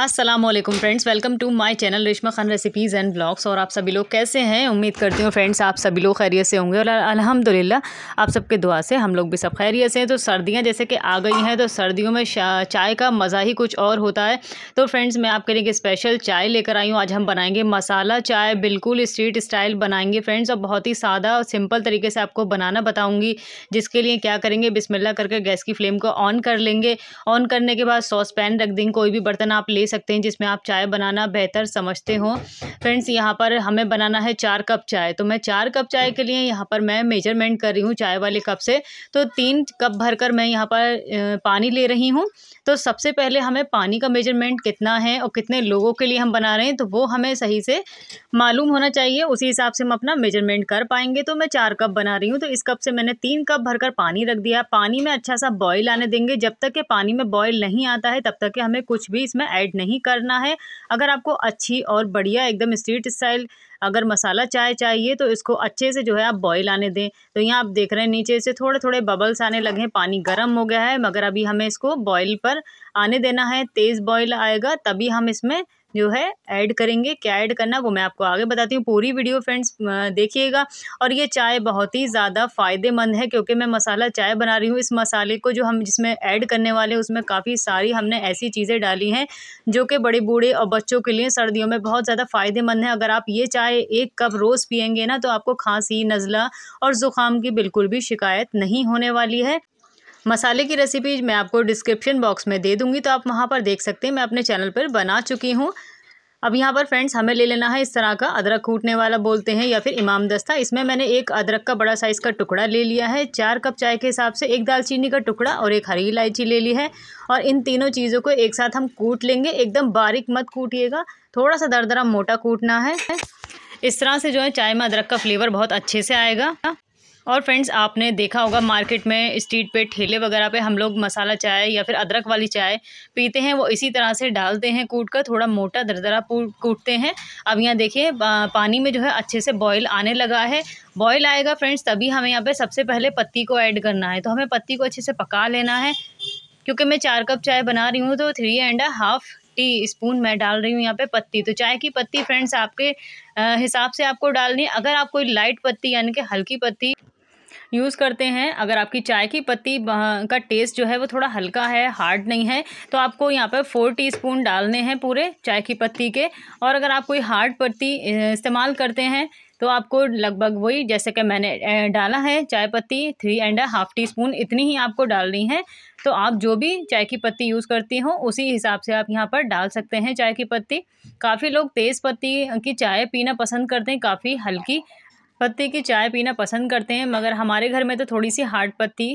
अस्सलाम वालेकुम friends welcome to my channel Reshma Khan recipes and blogs और आप सभी लोग कैसे हैं उम्मीद करती हूँ फ्रेंड्स आप सभी लोग खैरियत से होंगे और अल्हम्दुलिल्लाह आप सबके दुआ से हम लोग भी सब खैरियत से हैं तो सर्दियाँ जैसे कि आ गई हैं तो सर्दियों में चाय का मज़ा ही कुछ और होता है तो फ्रेंड्स मैं आपके लिए स्पेशल चाय लेकर आई हूँ आज हम बनाएंगे मसाला चाय बिल्कुल स्ट्रीट स्टाइल बनाएंगे फ्रेंड्स और बहुत ही सादा और सिंपल तरीके से आपको बनाना बताऊँगी जिसके लिए क्या करेंगे बिसमिल्ला करके गैस की फ्लेम को ऑन कर लेंगे ऑन करने के बाद सॉस पैन रख देंगे कोई भी बर्तन आप ले सकते हैं जिसमें आप चाय बनाना बेहतर समझते हो फ्रेंड्स यहाँ पर हमें बनाना है चार कप चाय तो मैं चार कप चाय के लिए यहाँ पर मैं मेजरमेंट कर रही हूँ चाय वाले कप से तो तीन कप भर कर मैं यहाँ पर पानी ले रही हूँ तो सबसे पहले हमें पानी का मेजरमेंट कितना है और कितने लोगों के लिए हम बना रहे हैं तो वो हमें सही से मालूम होना चाहिए उसी हिसाब से हम अपना मेजरमेंट कर पाएंगे तो मैं चार कप बना रही हूँ तो इस कप से मैंने तीन कप भरकर पानी रख दिया पानी में अच्छा सा बॉयल आने देंगे जब तक के पानी में बॉयल नहीं आता है तब तक के हमें कुछ भी इसमें ऐड नहीं करना है अगर आपको अच्छी और बढ़िया एकदम स्ट्रीट स्टाइल अगर मसाला चाय चाहिए तो इसको अच्छे से जो है आप बॉईल आने दें तो यहाँ आप देख रहे हैं नीचे से थोड़े थोड़े बबल्स आने लगे हैं पानी गर्म हो गया है मगर अभी हमें इसको बॉईल पर आने देना है तेज़ बॉईल आएगा तभी हम इसमें जो है ऐड करेंगे क्या ऐड करना वो मैं आपको आगे बताती हूँ पूरी वीडियो फ्रेंड्स देखिएगा और ये चाय बहुत ही ज़्यादा फ़ायदेमंद है क्योंकि मैं मसाला चाय बना रही हूँ इस मसाले को जो हम जिसमें ऐड करने वाले हैं उसमें काफ़ी सारी हमने ऐसी चीज़ें डाली हैं जो कि बड़े बूढ़े और बच्चों के लिए सर्दियों में बहुत ज़्यादा फ़ायदेमंद है अगर आप ये चाय एक कप रोज़ पियेंगे ना तो आपको खांसी नज़ला और ज़ुकाम की बिल्कुल भी शिकायत नहीं होने वाली है मसाले की रेसिपी मैं आपको डिस्क्रिप्शन बॉक्स में दे दूंगी तो आप वहाँ पर देख सकते हैं मैं अपने चैनल पर बना चुकी हूँ अब यहाँ पर फ्रेंड्स हमें ले लेना है इस तरह का अदरक कूटने वाला बोलते हैं या फिर इमाम दस्ता इसमें मैंने एक अदरक का बड़ा साइज़ का टुकड़ा ले लिया है चार कप चाय के हिसाब से एक दालचीनी का टुकड़ा और एक हरी इलायची ले ली है और इन तीनों चीज़ों को एक साथ हम कूट लेंगे एकदम बारीक मत कूटिएगा थोड़ा सा दरदरा मोटा कूटना है इस तरह से जो है चाय में अदरक का फ्लेवर बहुत अच्छे से आएगा और फ्रेंड्स आपने देखा होगा मार्केट में स्ट्रीट पे ठेले वगैरह पे हम लोग मसाला चाय या फिर अदरक वाली चाय पीते हैं वो इसी तरह से डालते हैं कूट कर थोड़ा मोटा दरदरा कूटते हैं अब यहाँ देखिए पानी में जो है अच्छे से बॉयल आने लगा है बॉयल आएगा फ्रेंड्स तभी हमें यहाँ पर सबसे पहले पत्ती को ऐड करना है तो हमें पत्ती को अच्छे से पका लेना है क्योंकि मैं चार कप चाय बना रही हूँ तो three and half teaspoon मैं डाल रही हूँ यहाँ पे पत्ती तो चाय की पत्ती फ्रेंड्स आपके हिसाब से आपको डालनी अगर आप कोई लाइट पत्ती यानी कि हल्की पत्ती यूज़ करते हैं अगर आपकी चाय की पत्ती का टेस्ट जो है वो थोड़ा हल्का है हार्ड नहीं है तो आपको यहाँ पर फोर टीस्पून डालने हैं पूरे चाय की पत्ती के और अगर आप कोई हार्ड पत्ती इस्तेमाल करते हैं तो आपको लगभग वही जैसे कि मैंने डाला है चाय पत्ती three and half teaspoon इतनी ही आपको डालनी है तो आप जो भी चाय की पत्ती यूज़ करती हो उसी हिसाब से आप यहाँ पर डाल सकते हैं चाय की पत्ती काफ़ी लोग तेज़ पत्ती की चाय पीना पसंद करते हैं काफ़ी हल्की पत्ते की चाय पीना पसंद करते हैं मगर हमारे घर में तो थोड़ी सी हार्ड पत्ती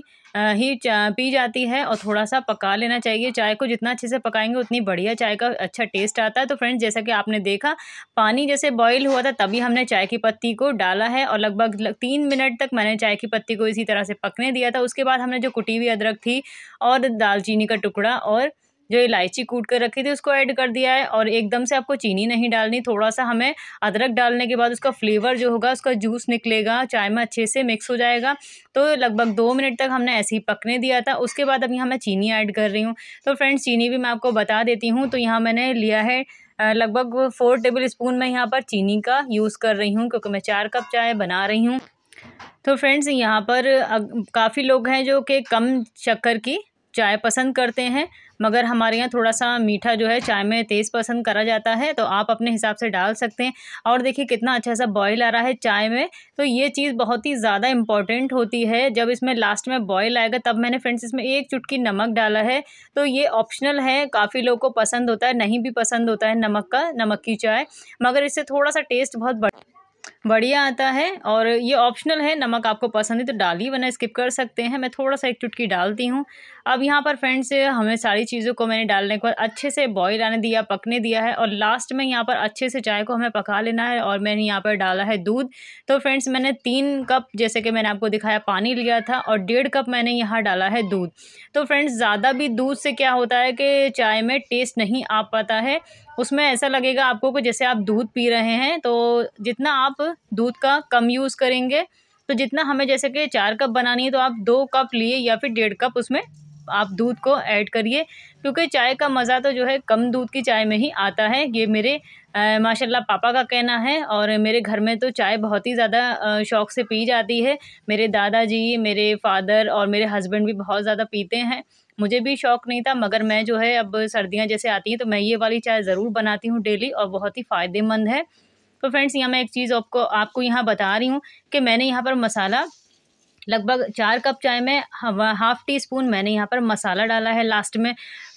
ही पी जाती है और थोड़ा सा पका लेना चाहिए चाय को जितना अच्छे से पकाएंगे उतनी बढ़िया चाय का अच्छा टेस्ट आता है तो फ्रेंड्स जैसा कि आपने देखा पानी जैसे बॉईल हुआ था तभी हमने चाय की पत्ती को डाला है और लगभग तीन मिनट तक मैंने चाय की पत्ती को इसी तरह से पकने दिया था उसके बाद हमने जो कुटी हुई अदरक थी और दालचीनी का टुकड़ा और जो इलायची कूट कर रखी थी उसको ऐड कर दिया है और एकदम से आपको चीनी नहीं डालनी थोड़ा सा हमें अदरक डालने के बाद उसका फ्लेवर जो होगा उसका जूस निकलेगा चाय में अच्छे से मिक्स हो जाएगा तो लगभग दो मिनट तक हमने ऐसे ही पकने दिया था उसके बाद अब यहाँ मैं चीनी ऐड कर रही हूँ तो फ्रेंड्स चीनी भी मैं आपको बता देती हूँ तो यहाँ मैंने लिया है लगभग फोर टेबल स्पून मैं यहाँ पर चीनी का यूज़ कर रही हूँ क्योंकि मैं चार कप चाय बना रही हूँ तो फ्रेंड्स यहाँ पर काफ़ी लोग हैं जो कि कम शक्कर की चाय पसंद करते हैं मगर हमारे यहाँ थोड़ा सा मीठा जो है चाय में तेज़ पसंद करा जाता है तो आप अपने हिसाब से डाल सकते हैं और देखिए कितना अच्छा सा बॉयल आ रहा है चाय में तो ये चीज़ बहुत ही ज़्यादा इम्पॉर्टेंट होती है जब इसमें लास्ट में बॉयल आएगा तब मैंने फ्रेंड्स इसमें एक चुटकी नमक डाला है तो ये ऑप्शनल है काफ़ी लोग को पसंद होता है नहीं भी पसंद होता है नमक का नमक की चाय मगर इससे थोड़ा सा टेस्ट बहुत बढ़ बढ़िया आता है और ये ऑप्शनल है नमक आपको पसंद है तो डाल ही वरना स्किप कर सकते हैं मैं थोड़ा सा एक चुटकी डालती हूँ अब यहाँ पर फ्रेंड्स हमें सारी चीज़ों को मैंने डालने के बाद अच्छे से बॉयल आने दिया पकने दिया है और लास्ट में यहाँ पर अच्छे से चाय को हमें पका लेना है और मैंने यहाँ पर डाला है दूध तो फ्रेंड्स मैंने तीन कप जैसे कि मैंने आपको दिखाया पानी लिया था और डेढ़ कप मैंने यहाँ डाला है दूध तो फ्रेंड्स ज़्यादा भी दूध से क्या होता है कि चाय में टेस्ट नहीं आ पाता है उसमें ऐसा लगेगा आपको कि जैसे आप दूध पी रहे हैं तो जितना आप दूध का कम यूज़ करेंगे तो जितना हमें जैसे कि चार कप बनानी है तो आप दो कप लिए या फिर डेढ़ कप उसमें आप दूध को ऐड करिए क्योंकि चाय का मज़ा तो जो है कम दूध की चाय में ही आता है ये मेरे माशाल्लाह पापा का कहना है और मेरे घर में तो चाय बहुत ही ज़्यादा शौक़ से पी जाती है मेरे दादाजी मेरे फादर और मेरे हस्बैंड भी बहुत ज़्यादा पीते हैं मुझे भी शौक़ नहीं था मगर मैं जो है अब सर्दियाँ जैसे आती हैं तो मैं ये वाली चाय ज़रूर बनाती हूँ डेली और बहुत ही फ़ायदेमंद है तो फ्रेंड्स यहाँ मैं एक चीज़ आपको आपको यहाँ बता रही हूँ कि मैंने यहाँ पर मसाला लगभग चार कप चाय में हाफ़ टी स्पून मैंने यहाँ पर मसाला डाला है लास्ट में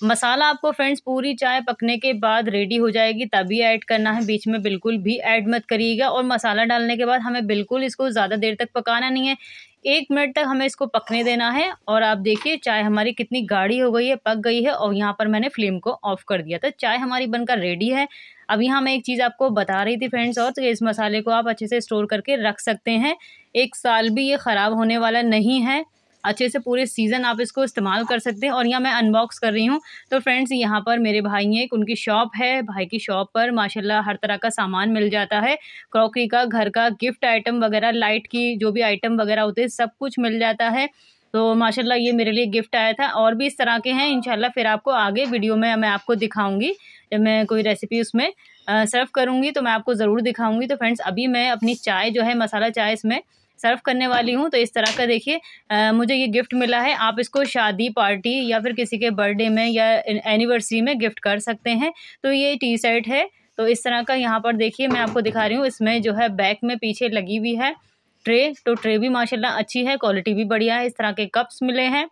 मसाला आपको फ्रेंड्स पूरी चाय पकने के बाद रेडी हो जाएगी तभी ऐड करना है बीच में बिल्कुल भी ऐड मत करिएगा और मसाला डालने के बाद हमें बिल्कुल इसको ज़्यादा देर तक पकाना नहीं है एक मिनट तक हमें इसको पकने देना है और आप देखिए चाय हमारी कितनी गाढ़ी हो गई है पक गई है और यहाँ पर मैंने फ्लेम को ऑफ कर दिया था चाय हमारी बनकर रेडी है अब यहाँ मैं एक चीज़ आपको बता रही थी फ्रेंड्स और तो इस मसाले को आप अच्छे से स्टोर करके रख सकते हैं एक साल भी ये ख़राब होने वाला नहीं है अच्छे से पूरे सीज़न आप इसको इस्तेमाल कर सकते हैं और यहाँ मैं अनबॉक्स कर रही हूँ तो फ्रेंड्स यहाँ पर मेरे भाई हैं एक उनकी शॉप है भाई की शॉप पर माशाल्लाह हर तरह का सामान मिल जाता है क्रॉकरी का घर का गिफ्ट आइटम वगैरह लाइट की जो भी आइटम वगैरह होते हैं सब कुछ मिल जाता है तो माशाल्लाह ये मेरे लिए गिफ्ट आया था और भी इस तरह के हैं इनशाला फिर आपको आगे वीडियो में मैं आपको दिखाऊंगी जब मैं कोई रेसिपी उसमें सर्व करूँगी तो मैं आपको ज़रूर दिखाऊँगी तो फ्रेंड्स अभी मैं अपनी चाय जो है मसाला चाय इसमें सर्व करने वाली हूँ तो इस तरह का देखिए मुझे ये गिफ्ट मिला है आप इसको शादी पार्टी या फिर किसी के बर्थडे में या एनिवर्सरी में गिफ्ट कर सकते हैं तो ये टी शर्ट है तो इस तरह का यहाँ पर देखिए मैं आपको दिखा रही हूँ इसमें जो है बैक में पीछे लगी हुई है ट्रे तो ट्रे भी माशाल्लाह अच्छी है क्वालिटी भी बढ़िया है इस तरह के कप्स मिले हैं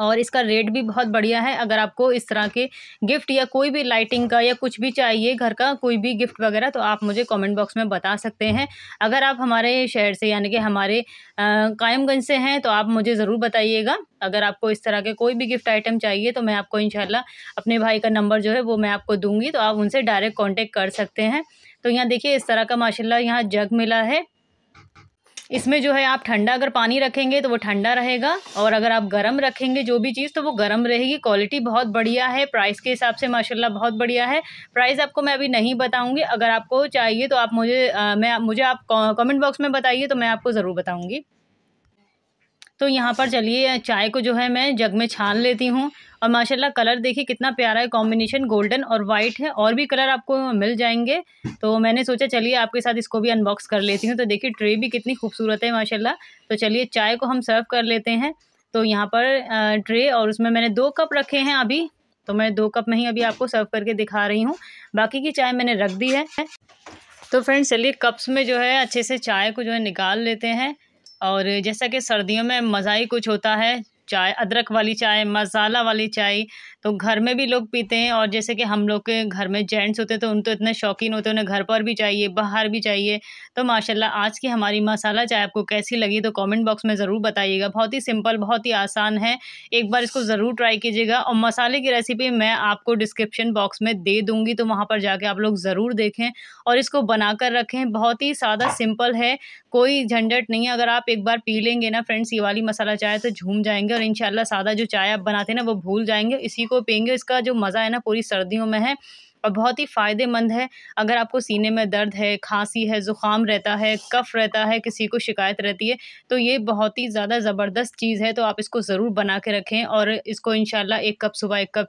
और इसका रेट भी बहुत बढ़िया है अगर आपको इस तरह के गिफ्ट या कोई भी लाइटिंग का या कुछ भी चाहिए घर का कोई भी गिफ्ट वगैरह तो आप मुझे कमेंट बॉक्स में बता सकते हैं अगर आप हमारे शहर से यानी कि हमारे कायमगंज से हैं तो आप मुझे ज़रूर बताइएगा अगर आपको इस तरह के कोई भी गिफ्ट आइटम चाहिए तो मैं आपको इन अपने भाई का नंबर जो है वो मैं आपको दूँगी तो आप उनसे डायरेक्ट कॉन्टेक्ट कर सकते हैं तो यहाँ देखिए इस तरह का माशाला यहाँ जग मिला है इसमें जो है आप ठंडा अगर पानी रखेंगे तो वो ठंडा रहेगा और अगर आप गर्म रखेंगे जो भी चीज़ तो वो गर्म रहेगी क्वालिटी बहुत बढ़िया है प्राइस के हिसाब से माशाल्लाह बहुत बढ़िया है प्राइस आपको मैं अभी नहीं बताऊंगी अगर आपको चाहिए तो आप मुझे आ, मैं मुझे आप कमेंट बॉक्स में बताइए तो मैं आपको ज़रूर बताऊँगी तो यहाँ पर चलिए चाय को जो है मैं जग में छान लेती हूँ और माशाल्लाह कलर देखिए कितना प्यारा है कॉम्बिनेशन गोल्डन और वाइट है और भी कलर आपको मिल जाएंगे तो मैंने सोचा चलिए आपके साथ इसको भी अनबॉक्स कर लेती हूँ तो देखिए ट्रे भी कितनी खूबसूरत है माशाल्लाह तो चलिए चाय को हम सर्व कर लेते हैं तो यहाँ पर ट्रे और उसमें मैंने दो कप रखे हैं अभी तो मैं दो कप में ही अभी आपको सर्व करके दिखा रही हूँ बाकी की चाय मैंने रख दी है तो फ्रेंड्स चलिए कप्स में जो है अच्छे से चाय को जो है निकाल लेते हैं और जैसा कि सर्दियों में मज़ा ही कुछ होता है चाय अदरक वाली चाय मसाला वाली चाय तो घर में भी लोग पीते हैं और जैसे कि हम लोग के घर में जेंट्स होते हैं तो उन तो इतने शौकीन होते हैं उन्हें घर पर भी चाहिए बाहर भी चाहिए तो माशाल्लाह आज की हमारी मसाला चाय आपको कैसी लगी तो कमेंट बॉक्स में ज़रूर बताइएगा बहुत ही सिंपल बहुत ही आसान है एक बार इसको ज़रूर ट्राई कीजिएगा और मसाले की रेसिपी मैं आपको डिस्क्रिप्शन बॉक्स में दे दूँगी तो वहाँ पर जाके आप लोग ज़रूर देखें और इसको कर रखें बहुत ही सादा सिंपल है कोई झंझट नहीं है अगर आप एक बार पी लेंगे ना फ्रेंड्स ये वाली मसाला चाय तो झूम जाएंगे और इन सादा जो चाय आप बनाते हैं ना वो भूल जाएंगे इसी को पियेंगे इसका जो मज़ा है ना पूरी सर्दियों में है और बहुत ही फ़ायदेमंद है अगर आपको सीने में दर्द है खांसी है ज़ुकाम रहता है कफ़ रहता है किसी को शिकायत रहती है तो ये बहुत ही ज़्यादा ज़बरदस्त चीज़ है तो आप इसको ज़रूर बना के रखें और इसको इन एक कप सुबह एक कप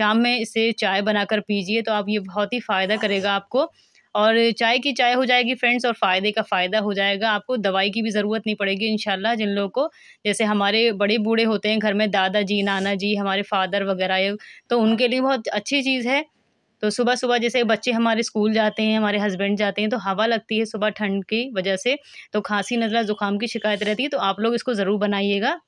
शाम में इसे चाय बनाकर पीजिए तो आप ये बहुत ही फ़ायदा करेगा आपको और चाय की चाय हो जाएगी फ्रेंड्स और फ़ायदे का फ़ायदा हो जाएगा आपको दवाई की भी ज़रूरत नहीं पड़ेगी इन जिन लोगों को जैसे हमारे बड़े बूढ़े होते हैं घर में दादाजी नाना जी हमारे फादर वगैरह तो उनके लिए बहुत अच्छी चीज़ है तो सुबह सुबह जैसे बच्चे हमारे स्कूल जाते हैं हमारे हस्बैंड जाते हैं तो हवा लगती है सुबह ठंड की वजह से तो खांसी नज़ला ज़ुकाम की शिकायत रहती है तो आप लोग इसको ज़रूर बनाइएगा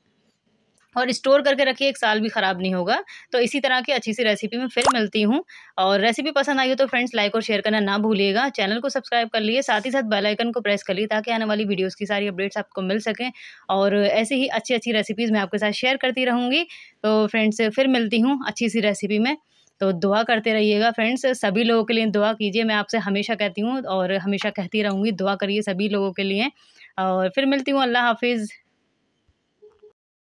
और स्टोर करके रखिए एक साल भी ख़राब नहीं होगा तो इसी तरह की अच्छी सी रेसिपी में फिर मिलती हूँ और रेसिपी पसंद आई हो तो फ्रेंड्स लाइक और शेयर करना ना भूलिएगा चैनल को सब्सक्राइब कर लिए साथ ही साथ बेल आइकन को प्रेस कर लिए ताकि आने वाली वीडियोस की सारी अपडेट्स आपको मिल सकें और ऐसी ही अच्छी अच्छी रेसिपीज़ मैं आपके साथ शेयर करती रहूँगी तो फ्रेंड्स फिर मिलती हूँ अच्छी सी रेसिपी में तो दुआ करते रहिएगा फ्रेंड्स सभी लोगों के लिए दुआ कीजिए मैं आपसे हमेशा कहती हूँ और हमेशा कहती रहूँगी दुआ करिए सभी लोगों के लिए और फिर मिलती हूँ अल्लाह हाफिज़